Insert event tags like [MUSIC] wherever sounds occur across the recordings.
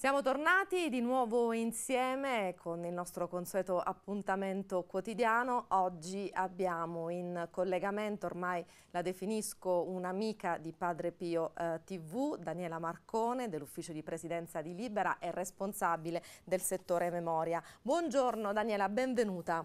Siamo tornati di nuovo insieme con il nostro consueto appuntamento quotidiano. Oggi abbiamo in collegamento, ormai la definisco un'amica di Padre Pio eh, TV, Daniela Marcone dell'ufficio di presidenza di Libera e responsabile del settore memoria. Buongiorno Daniela, benvenuta.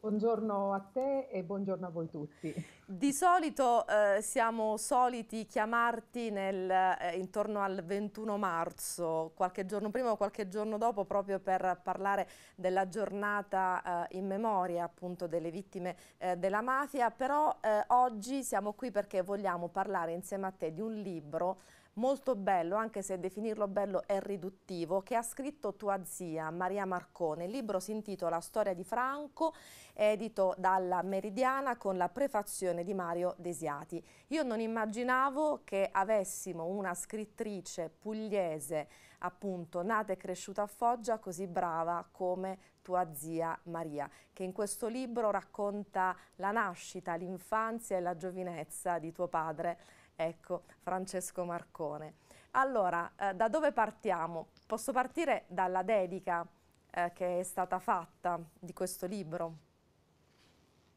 Buongiorno a te e buongiorno a voi tutti. Di solito eh, siamo soliti chiamarti nel, eh, intorno al 21 marzo, qualche giorno prima o qualche giorno dopo, proprio per parlare della giornata eh, in memoria appunto delle vittime eh, della mafia, però eh, oggi siamo qui perché vogliamo parlare insieme a te di un libro molto bello, anche se definirlo bello è riduttivo, che ha scritto tua zia Maria Marcone. Il libro si intitola Storia di Franco, edito dalla Meridiana con la prefazione di Mario Desiati. Io non immaginavo che avessimo una scrittrice pugliese, appunto, nata e cresciuta a Foggia, così brava come tua zia Maria, che in questo libro racconta la nascita, l'infanzia e la giovinezza di tuo padre ecco, Francesco Marcone. Allora, eh, da dove partiamo? Posso partire dalla dedica eh, che è stata fatta di questo libro?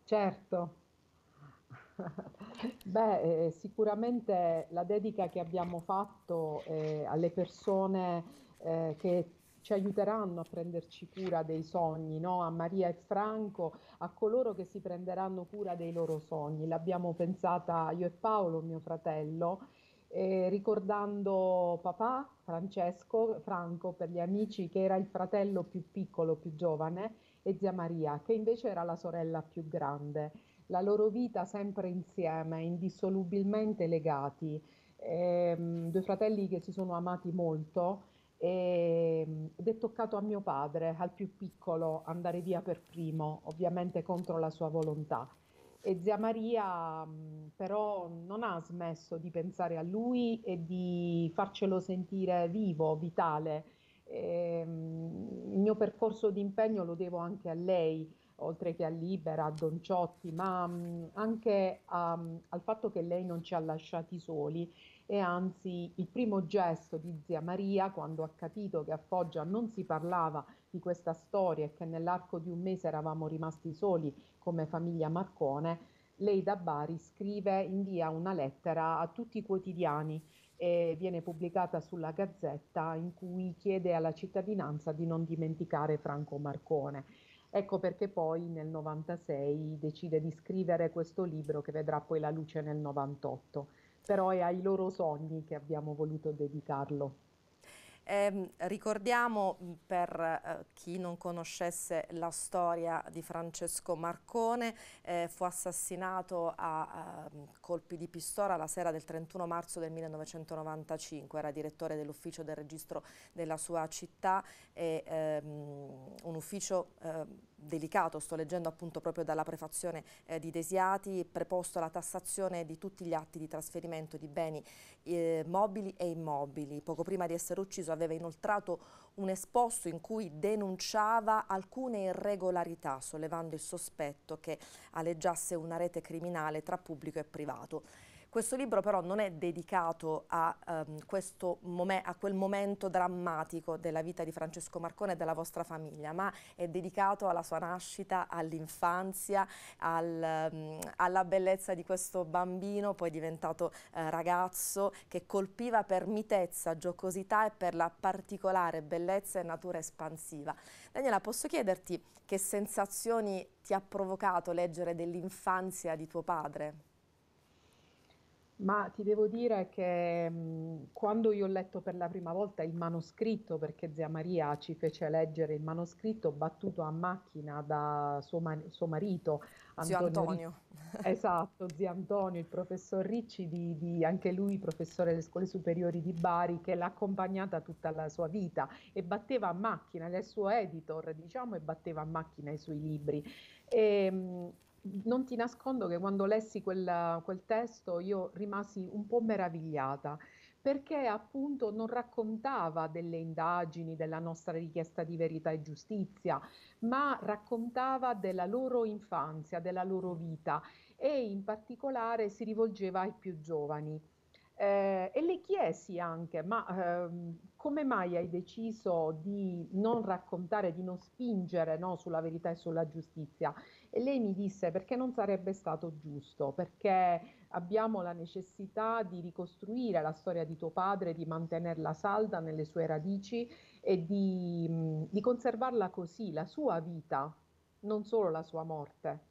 Certo. [LAUGHS] Beh, eh, sicuramente la dedica che abbiamo fatto eh, alle persone eh, che ci aiuteranno a prenderci cura dei sogni, no? a Maria e Franco, a coloro che si prenderanno cura dei loro sogni. L'abbiamo pensata io e Paolo, mio fratello, eh, ricordando papà Francesco Franco per gli amici che era il fratello più piccolo, più giovane, e zia Maria che invece era la sorella più grande. La loro vita sempre insieme, indissolubilmente legati. Eh, due fratelli che si sono amati molto Ehm, ed è toccato a mio padre, al più piccolo, andare via per primo, ovviamente contro la sua volontà. E zia Maria mm, però non ha smesso di pensare a lui e di farcelo sentire vivo, vitale. E, ehm, il mio percorso di impegno lo devo anche a lei, oltre che a Libera, a Don Ciotti, ma mm, anche a, um, al fatto che lei non ci ha lasciati soli e anzi il primo gesto di zia Maria quando ha capito che a Foggia non si parlava di questa storia e che nell'arco di un mese eravamo rimasti soli come famiglia Marcone, lei da Bari scrive, invia una lettera a tutti i quotidiani e viene pubblicata sulla Gazzetta in cui chiede alla cittadinanza di non dimenticare Franco Marcone. Ecco perché poi nel 96 decide di scrivere questo libro che vedrà poi la luce nel 98 però è ai loro sogni che abbiamo voluto dedicarlo. Eh, ricordiamo mm, per eh, chi non conoscesse la storia di Francesco Marcone, eh, fu assassinato a, a, mm, colpi di pistola la sera del 31 marzo del 1995, era direttore dell'ufficio del registro della sua città e ehm, un ufficio ehm, delicato, sto leggendo appunto proprio dalla prefazione eh, di Desiati, preposto alla tassazione di tutti gli atti di trasferimento di beni eh, mobili e immobili. Poco prima di essere ucciso aveva inoltrato un esposto in cui denunciava alcune irregolarità, sollevando il sospetto che aleggiasse una rete criminale tra pubblico e privato. Questo libro però non è dedicato a, ehm, momen a quel momento drammatico della vita di Francesco Marcone e della vostra famiglia, ma è dedicato alla sua nascita, all'infanzia, al, um, alla bellezza di questo bambino poi diventato eh, ragazzo che colpiva per mitezza, giocosità e per la particolare bellezza e natura espansiva. Daniela, posso chiederti che sensazioni ti ha provocato leggere dell'infanzia di tuo padre? Ma ti devo dire che mh, mhmm, quando io ho letto per la prima volta il manoscritto, perché zia Maria ci fece leggere il manoscritto battuto a macchina da suo, ma- suo marito Antonio. Zio Antonio. [LAUGHS] esatto, zio Antonio, il professor Ricci, di, di, anche lui professore delle scuole superiori di Bari, che l'ha accompagnata tutta la sua vita e batteva a macchina, era il suo editor, diciamo, e batteva a macchina i suoi libri. E, ehm, mh, non ti nascondo che quando lessi quel, quel testo io rimasi un po' meravigliata perché appunto non raccontava delle indagini, della nostra richiesta di verità e giustizia, ma raccontava della loro infanzia, della loro vita e in particolare si rivolgeva ai più giovani. Eh, e le chiesi anche, ma ehm, come mai hai deciso di non raccontare, di non spingere no, sulla verità e sulla giustizia? E lei mi disse perché non sarebbe stato giusto, perché abbiamo la necessità di ricostruire la storia di tuo padre, di mantenerla salda nelle sue radici e di, mh, di conservarla così, la sua vita, non solo la sua morte.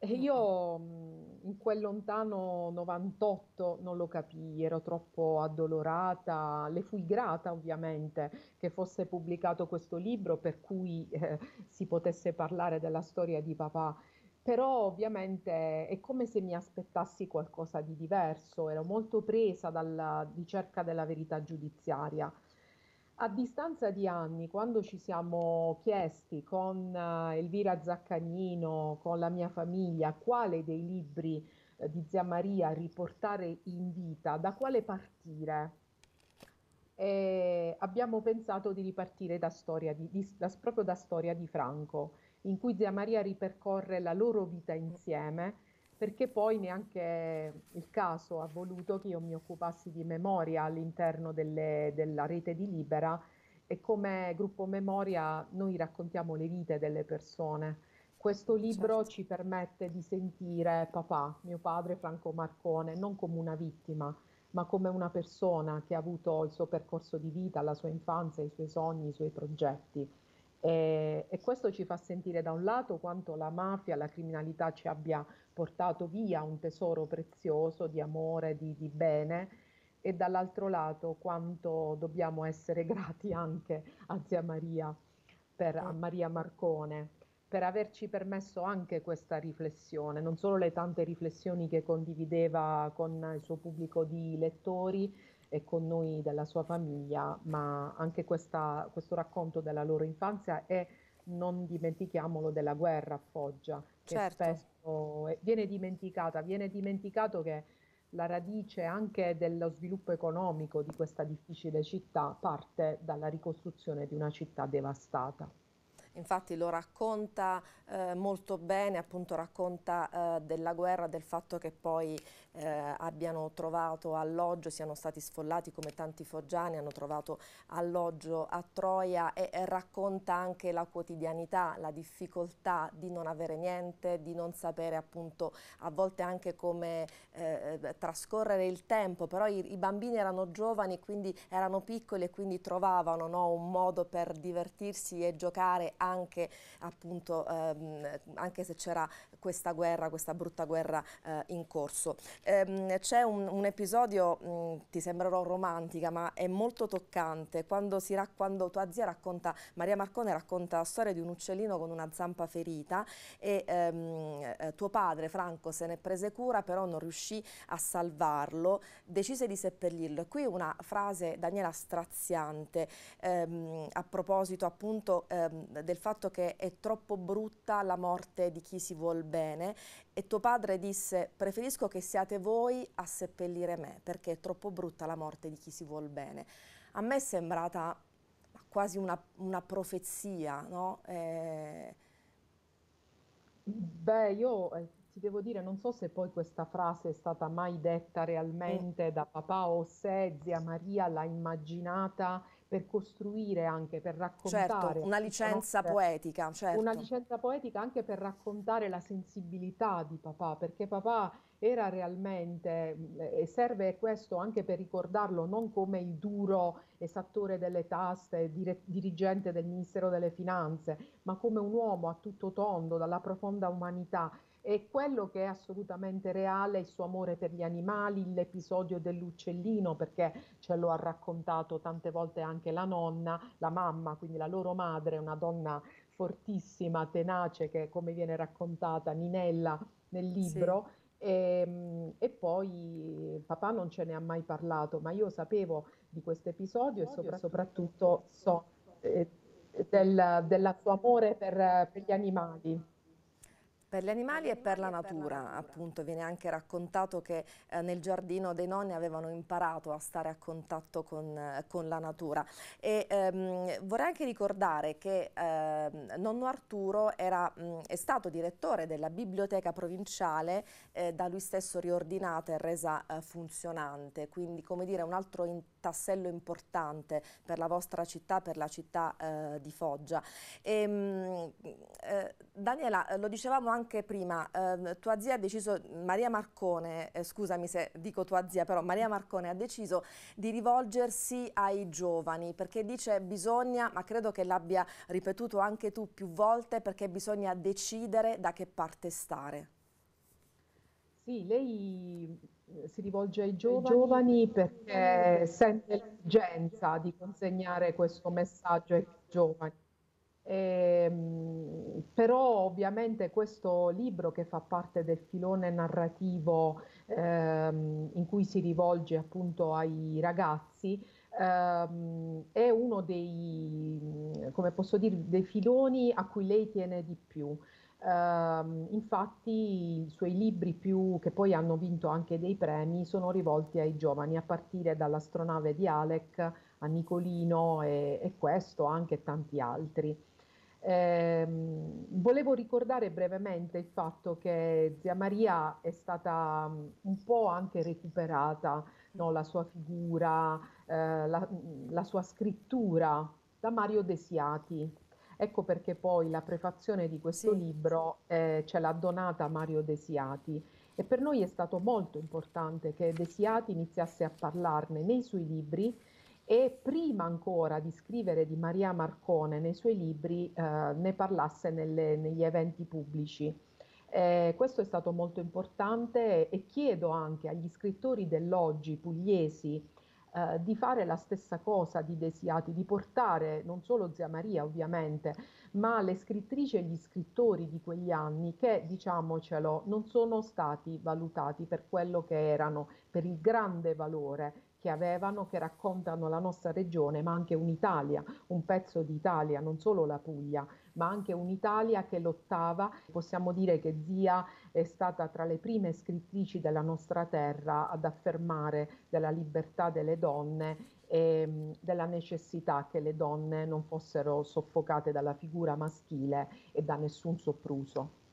E mm, io mm. Mm, in quel lontano 98 non lo capii, ero troppo addolorata, le fui grata ovviamente che fosse pubblicato questo libro per cui eh, si potesse parlare della storia di papà, però ovviamente è come se mi aspettassi qualcosa di diverso, ero molto presa dalla ricerca della verità giudiziaria a distanza di anni, quando ci siamo chiesti con eh, Elvira Zaccagnino, con la mia famiglia, quale dei libri eh, di Zia Maria riportare in vita, da quale partire, e abbiamo pensato di ripartire da storia di, di, da, proprio da Storia di Franco, in cui Zia Maria ripercorre la loro vita insieme perché poi neanche il caso ha voluto che io mi occupassi di memoria all'interno delle, della rete di Libera e come gruppo memoria noi raccontiamo le vite delle persone. Questo libro certo. ci permette di sentire papà, mio padre Franco Marcone, non come una vittima, ma come una persona che ha avuto il suo percorso di vita, la sua infanzia, i suoi sogni, i suoi progetti. E, eh, e, questo ci fa sentire da un lato quanto la mafia, la criminalità ci abbia portato via un tesoro prezioso di amore, di, di bene e dall'altro lato quanto dobbiamo essere [LAUGHS] grati anche a zia Maria, per, a Maria Marcone, per averci permesso anche questa riflessione, non solo le tante riflessioni che condivideva con il suo pubblico di lettori, e con noi della sua famiglia, ma anche questa, questo racconto della loro infanzia e non dimentichiamolo della guerra a Foggia, che certo. spesso viene dimenticata, viene dimenticato che la radice anche dello sviluppo economico di questa difficile città parte dalla ricostruzione di una città devastata infatti lo racconta eh, molto bene, appunto racconta eh, della guerra, del fatto che poi eh, abbiano trovato alloggio, siano stati sfollati come tanti foggiani, hanno trovato alloggio a Troia e, e racconta anche la quotidianità, la difficoltà di non avere niente, di non sapere appunto a volte anche come eh, trascorrere il tempo, però i, i bambini erano giovani, quindi erano piccoli e quindi trovavano no, un modo per divertirsi e giocare anche anche, appunto, ehm, anche se c'era questa guerra, questa brutta guerra eh, in corso. Ehm, C'è un, un, episodio, mh, ti sembrerò romantica, ma è molto toccante, quando, si quando tua zia racconta, Maria Marcone racconta la storia di un uccellino con una zampa ferita e ehm, eh, tuo padre Franco se ne prese cura, però non riuscì a salvarlo, decise di seppellirlo. qui una frase, Daniela, straziante, ehm, a proposito appunto ehm, del fatto che è troppo brutta la morte di chi si vuol bene e tuo padre disse preferisco che siate voi a seppellire me perché è troppo brutta la morte di chi si vuol bene. A me è sembrata quasi una, una profezia, no? Eh... Beh, io eh, ti devo dire, non so se poi questa frase è stata mai detta realmente eh. da papà o se zia Maria l'ha immaginata per costruire anche, per raccontare. Certo, una licenza no? Cioè, poetica, certo. Una licenza poetica anche per raccontare la sensibilità di papà, perché papà era realmente, e serve questo anche per ricordarlo, non come il duro esattore delle tasse, dire, dirigente del Ministero delle Finanze, ma come un uomo a tutto tondo, dalla profonda umanità e quello che è assolutamente reale, è il suo amore per gli animali, l'episodio dell'uccellino, perché ce lo ha raccontato tante volte anche la nonna, la mamma, quindi la loro madre, una donna fortissima, tenace, che come viene raccontata Ninella nel libro. Sì. Ehm, e, e, poi papà non ce ne ha mai parlato, ma io sapevo di questo episodio e sopra, soprattutto so eh, del, della sua amore per, per gli animali. Per gli animali e per la natura, appunto, viene anche raccontato che eh, nel giardino dei nonni avevano imparato a stare a contatto con, eh, con la natura. E, ehm, vorrei anche ricordare che ehm, nonno Arturo era, mh, è stato direttore della biblioteca provinciale eh, da lui stesso riordinata e resa eh, funzionante, quindi come dire un altro tassello importante per la vostra città, per la città eh, di Foggia. E, ehm, mh, Daniela, lo dicevamo anche anche prima, eh, tua zia ha deciso, Maria Marcone, eh, scusami se dico tua zia, però Maria Marcone ha deciso di rivolgersi ai giovani perché dice bisogna, ma credo che l'abbia ripetuto anche tu più volte, perché bisogna decidere da che parte stare. Sì, lei eh, si rivolge ai giovani, giovani perché sente l'urgenza di consegnare questo messaggio ai giovani eh, però ovviamente questo libro che fa parte del filone narrativo ehm, in cui si rivolge appunto ai ragazzi ehm, è uno dei, come posso dire, dei filoni a cui lei tiene di più. Uh, infatti i suoi libri più, che poi hanno vinto anche dei premi sono rivolti ai giovani, a partire dall'astronave di Alec a Nicolino e, e questo, anche tanti altri. Eh, volevo ricordare brevemente il fatto che zia Maria è stata mm, un po' anche recuperata, no? la sua figura, eh, la, mm, la, sua scrittura da Mario Desiati. Ecco perché poi la prefazione di questo sì. libro eh, ce l'ha donata Mario Desiati e per noi è stato molto importante che Desiati iniziasse a parlarne nei suoi libri e prima ancora di scrivere di Maria Marcone nei suoi libri eh, ne parlasse nelle, negli eventi pubblici. Eh, questo è stato molto importante e chiedo anche agli scrittori dell'oggi pugliesi eh, di fare la stessa cosa di Desiati, di portare non solo Zia Maria ovviamente, ma le scrittrici e gli scrittori di quegli anni che, diciamocelo, non sono stati valutati per quello che erano, per il grande valore che avevano, che raccontano la nostra regione, ma anche un'Italia, un pezzo d'Italia, non solo la Puglia, ma anche un'Italia che lottava. Possiamo dire che Zia è stata tra le prime scrittrici della nostra terra ad affermare della libertà delle donne e mm, della necessità che le donne non fossero soffocate dalla figura maschile e da nessun sopruso.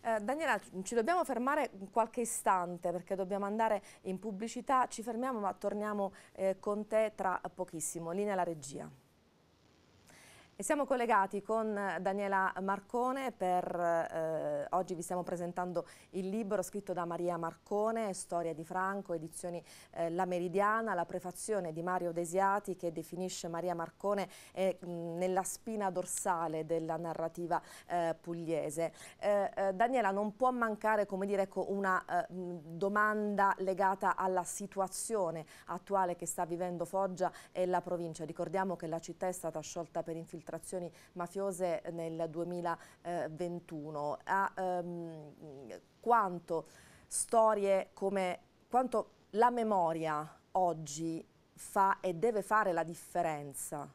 Eh, Daniela, ci dobbiamo fermare qualche istante perché dobbiamo andare in pubblicità, ci fermiamo ma torniamo eh, con te tra pochissimo. Linea la regia. E siamo collegati con eh, Daniela Marcone, per, eh, oggi vi stiamo presentando il libro scritto da Maria Marcone, Storia di Franco, edizioni eh, La Meridiana, la prefazione di Mario Desiati che definisce Maria Marcone eh, nella spina dorsale della narrativa eh, pugliese. Eh, Daniela, non può mancare dire, ecco, una domanda legata alla situazione attuale che sta vivendo Foggia e la provincia. Ricordiamo che la città è stata sciolta per infiltrazione infiltrazioni mafiose nel 2021, a ehm, quanto storie come quanto la memoria oggi fa e deve fare la differenza?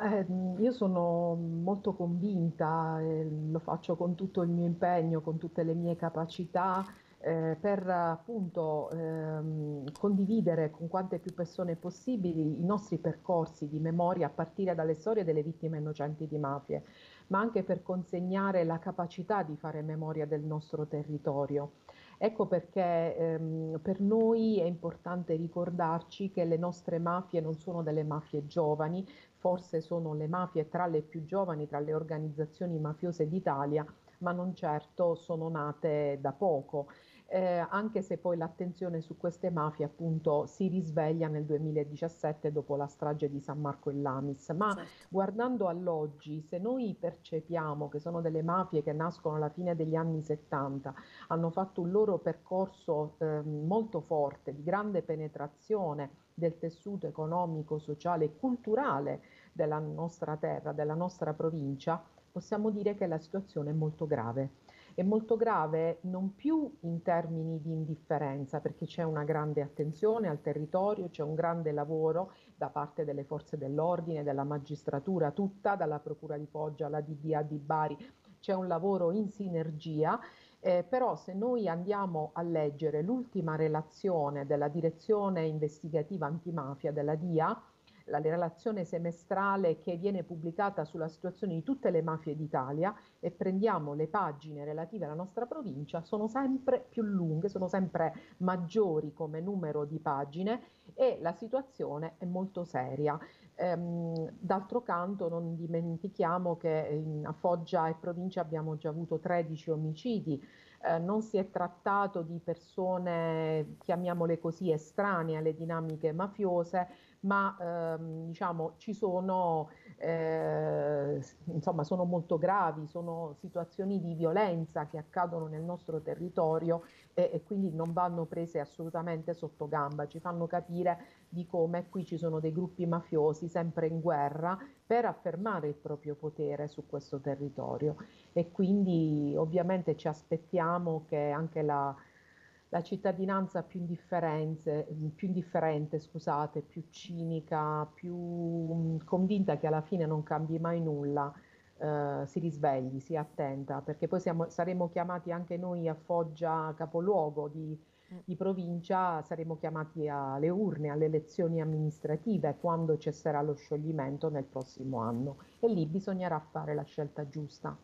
Eh, io sono molto convinta, eh, lo faccio con tutto il mio impegno, con tutte le mie capacità eh, per appunto ehm, condividere con quante più persone possibili i nostri percorsi di memoria a partire dalle storie delle vittime innocenti di mafie, ma anche per consegnare la capacità di fare memoria del nostro territorio. Ecco perché ehm, per noi è importante ricordarci che le nostre mafie non sono delle mafie giovani, forse sono le mafie tra le più giovani, tra le organizzazioni mafiose d'Italia, ma non certo sono nate da poco eh, anche se poi l'attenzione su queste mafie appunto si risveglia nel 2017 dopo la strage di San Marco e Lamis. Ma certo. guardando all'oggi, se noi percepiamo che sono delle mafie che nascono alla fine degli anni 70, hanno fatto un loro percorso eh, molto forte, di grande penetrazione del tessuto economico, sociale e culturale della nostra terra, della nostra provincia, possiamo dire che la situazione è molto grave. È molto grave non più in termini di indifferenza, perché c'è una grande attenzione al territorio, c'è un grande lavoro da parte delle forze dell'ordine, della magistratura tutta, dalla Procura di Foggia alla DDA di Bari, c'è un lavoro in sinergia. Eh, però se noi andiamo a leggere l'ultima relazione della direzione investigativa antimafia della DIA, la relazione semestrale che viene pubblicata sulla situazione di tutte le mafie d'Italia e prendiamo le pagine relative alla nostra provincia, sono sempre più lunghe, sono sempre maggiori come numero di pagine e la situazione è molto seria. Ehm, d'altro canto non dimentichiamo che a Foggia e provincia abbiamo già avuto 13 omicidi. Eh, non si è trattato di persone, chiamiamole così, estranee alle dinamiche mafiose, ma ehm, diciamo ci sono, eh, insomma, sono molto gravi, sono situazioni di violenza che accadono nel nostro territorio e, e quindi non vanno prese assolutamente sotto gamba, ci fanno capire di come qui ci sono dei gruppi mafiosi sempre in guerra per affermare il proprio potere su questo territorio e quindi ovviamente ci aspettiamo che anche la, la cittadinanza più, più indifferente, scusate, più cinica, più mm, convinta che alla fine non cambi mai nulla, eh, si risvegli, si attenta, perché poi siamo, saremo chiamati anche noi a Foggia capoluogo di eh. di provincia saremo chiamati alle urne, alle elezioni amministrative, quando cesserà lo scioglimento nel prossimo anno e lì bisognerà fare la scelta giusta.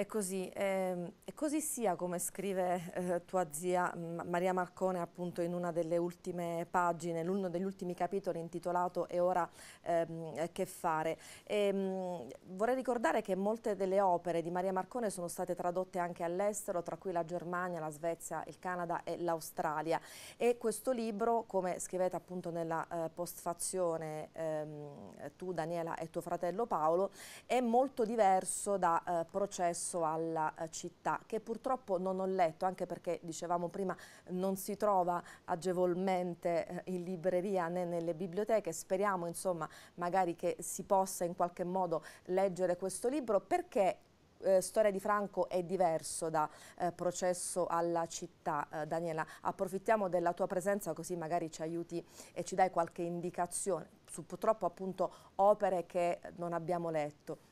È così, eh, e così sia come scrive eh, tua zia mm, Maria Marcone appunto in una delle ultime pagine, l'uno degli ultimi capitoli intitolato E ora ehm, che fare. E, ehm, mh, vorrei ricordare che molte delle opere di Maria Marcone sono state tradotte anche all'estero, tra cui la Germania, la Svezia, il Canada e l'Australia e questo libro, come scrivete appunto nella eh, postfazione ehm, tu Daniela e tuo fratello Paolo, è molto diverso da eh, processo accesso alla eh, città, che purtroppo non ho letto, anche perché dicevamo prima non si trova agevolmente eh, in libreria né nelle biblioteche, speriamo insomma magari che si possa in qualche modo leggere questo libro, perché eh, storia di Franco è diverso da eh, processo alla città. Eh, Daniela, approfittiamo della tua presenza così magari ci aiuti e ci dai qualche indicazione su purtroppo appunto opere che non abbiamo letto.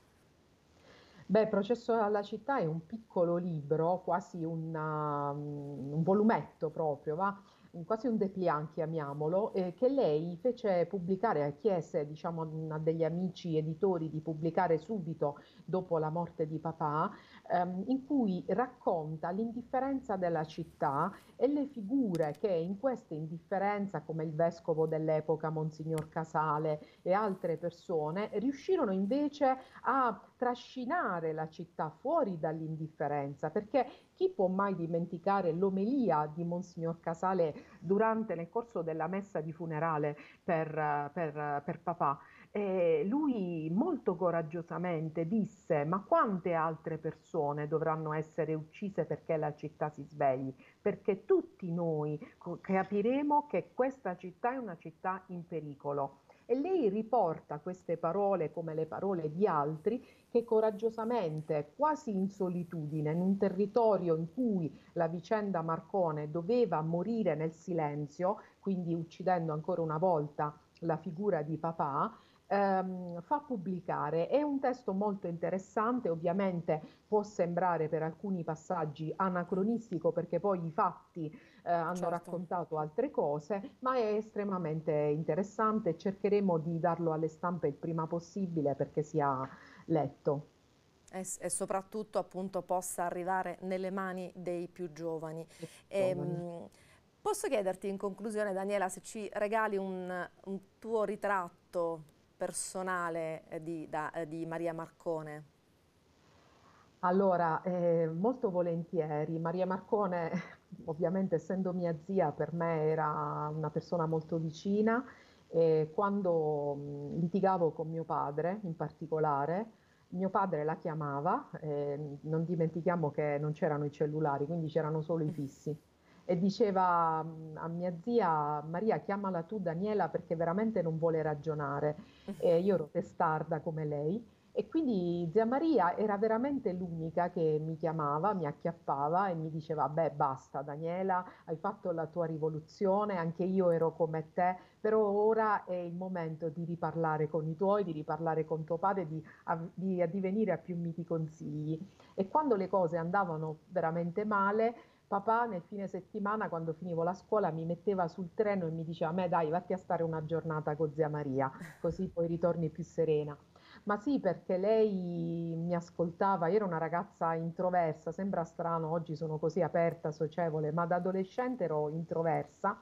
Beh, Processo alla città è un piccolo libro, quasi una, mm, un volumetto proprio, va? Mm, quasi un dépliant, chiamiamolo, eh, che lei fece pubblicare, eh, chiese diciamo, a degli amici editori di pubblicare subito dopo la morte di papà, ehm, in cui racconta l'indifferenza della città e le figure che in questa indifferenza, come il vescovo dell'epoca, Monsignor Casale e altre persone, riuscirono invece a trascinare la città fuori dall'indifferenza, perché chi può mai dimenticare l'omelia di Monsignor Casale durante nel corso della messa di funerale per, per, per papà? eh, lui molto coraggiosamente disse ma quante altre persone dovranno essere uccise perché la città si svegli? Perché tutti noi capiremo che questa città è una città in pericolo. E lei riporta queste parole come le parole di altri che coraggiosamente, quasi in solitudine, in un territorio in cui la vicenda Marcone doveva morire nel silenzio, quindi uccidendo ancora una volta la figura di papà, ehm, fa pubblicare. È un testo molto interessante, ovviamente può sembrare per alcuni passaggi anacronistico perché poi i fatti eh, hanno certo. raccontato altre cose, ma è estremamente interessante. Cercheremo di darlo alle stampe il prima possibile perché sia letto e, soprattutto appunto possa arrivare nelle mani dei più giovani. E, ehm, posso chiederti in conclusione Daniela se ci regali un, un tuo ritratto personale eh, di, da, eh, di Maria Marcone? Allora, eh, molto volentieri. Maria Marcone, [LAUGHS] ovviamente essendo mia zia, per me era una persona molto vicina e quando mh, mm, litigavo con mio padre in particolare, mio padre la chiamava, eh, non dimentichiamo che non c'erano i cellulari, quindi c'erano solo i mm. fissi e diceva mm, a mia zia Maria chiamala tu Daniela perché veramente non vuole ragionare [LAUGHS] e io ero testarda come lei e quindi zia Maria era veramente l'unica che mi chiamava, mi acchiappava e mi diceva beh basta Daniela hai fatto la tua rivoluzione anche io ero come te però ora è il momento di riparlare con i tuoi, di riparlare con tuo padre, di, di addivenire a più miti consigli e quando le cose andavano veramente male Papà nel fine settimana, quando finivo la scuola, mi metteva sul treno e mi diceva: Me dai, vatti a stare una giornata con zia Maria, così poi ritorni più serena. Ma sì, perché lei mi ascoltava, io ero una ragazza introversa, sembra strano, oggi sono così aperta, socievole, ma da adolescente ero introversa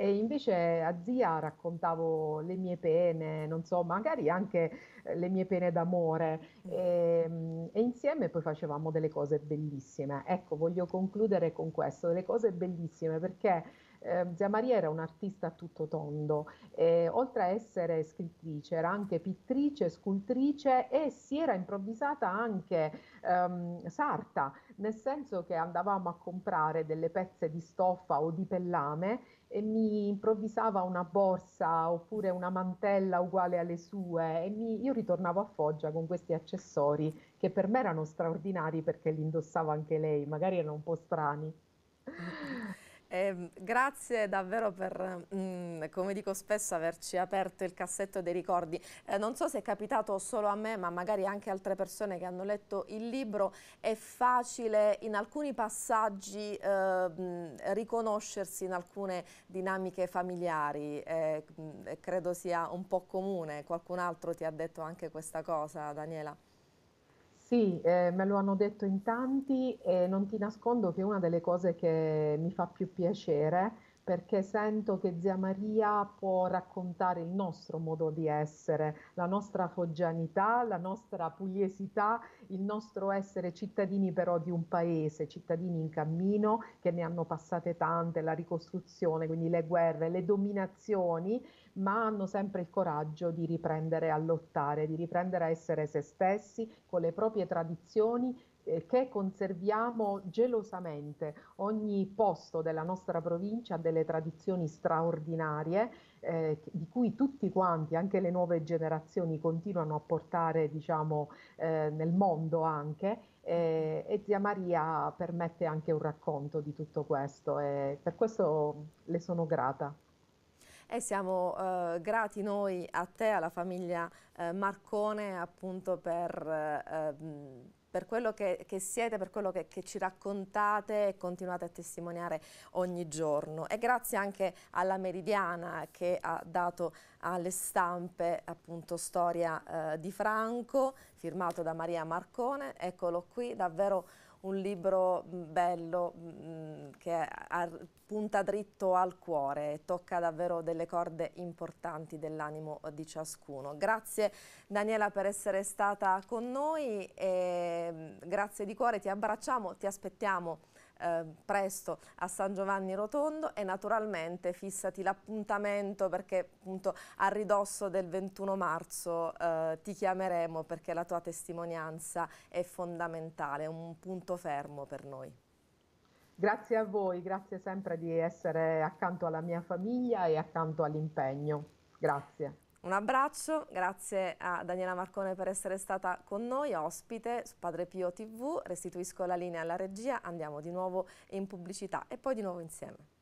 e invece a zia raccontavo le mie pene, non so, magari anche eh, le mie pene d'amore mm. e, ehm, e insieme poi facevamo delle cose bellissime. Ecco, voglio concludere con questo, delle cose bellissime perché eh, Zia Maria era un'artista a tutto tondo, eh, oltre a essere scrittrice era anche pittrice, scultrice e si era improvvisata anche ehm, sarta, nel senso che andavamo a comprare delle pezze di stoffa o di pellame e mi improvvisava una borsa oppure una mantella uguale alle sue e mi, io ritornavo a Foggia con questi accessori che per me erano straordinari perché li indossava anche lei, magari erano un po' strani. Eh, grazie davvero per, mh, mm, come dico spesso, averci aperto il cassetto dei ricordi. Eh, non so se è capitato solo a me, ma magari anche altre persone che hanno letto il libro, è facile in alcuni passaggi eh, riconoscersi in alcune dinamiche familiari. Mh, mm, credo sia un po' comune, qualcun altro ti ha detto anche questa cosa, Daniela. Sì, eh, me lo hanno detto in tanti e non ti nascondo che una delle cose che mi fa più piacere perché sento che Zia Maria può raccontare il nostro modo di essere, la nostra foggianità, la nostra pugliesità, il nostro essere cittadini però di un paese, cittadini in cammino che ne hanno passate tante, la ricostruzione, quindi le guerre, le dominazioni, ma hanno sempre il coraggio di riprendere a lottare, di riprendere a essere se stessi con le proprie tradizioni eh, che conserviamo gelosamente. Ogni posto della nostra provincia ha delle tradizioni straordinarie eh, di cui tutti quanti, anche le nuove generazioni, continuano a portare diciamo, eh, nel mondo anche. E, eh, e zia Maria permette anche un racconto di tutto questo e per questo le sono grata. E siamo eh, grati noi a te, alla famiglia eh, Marcone, appunto per... Eh, per quello che, che, siete, per quello che, che, ci raccontate e continuate a testimoniare ogni giorno. E grazie anche alla Meridiana che ha dato alle stampe appunto Storia eh, di Franco, firmato da Maria Marcone. Eccolo qui, davvero un libro mm, bello mh, mm, mm, che punta dritto al cuore e tocca davvero delle corde importanti dell'animo di ciascuno. Grazie Daniela per essere stata con noi e grazie di cuore, ti abbracciamo, ti aspettiamo Ehm, presto a San Giovanni Rotondo e naturalmente fissati l'appuntamento perché appunto a ridosso del 21 marzo eh, ti chiameremo perché la tua testimonianza è fondamentale, un punto fermo per noi. Grazie a voi, grazie sempre di essere accanto alla mia famiglia e accanto all'impegno. Grazie. Un abbraccio, grazie a Daniela Marcone per essere stata con noi, ospite su Padre Pio TV. Restituisco la linea alla regia, andiamo di nuovo in pubblicità e poi di nuovo insieme.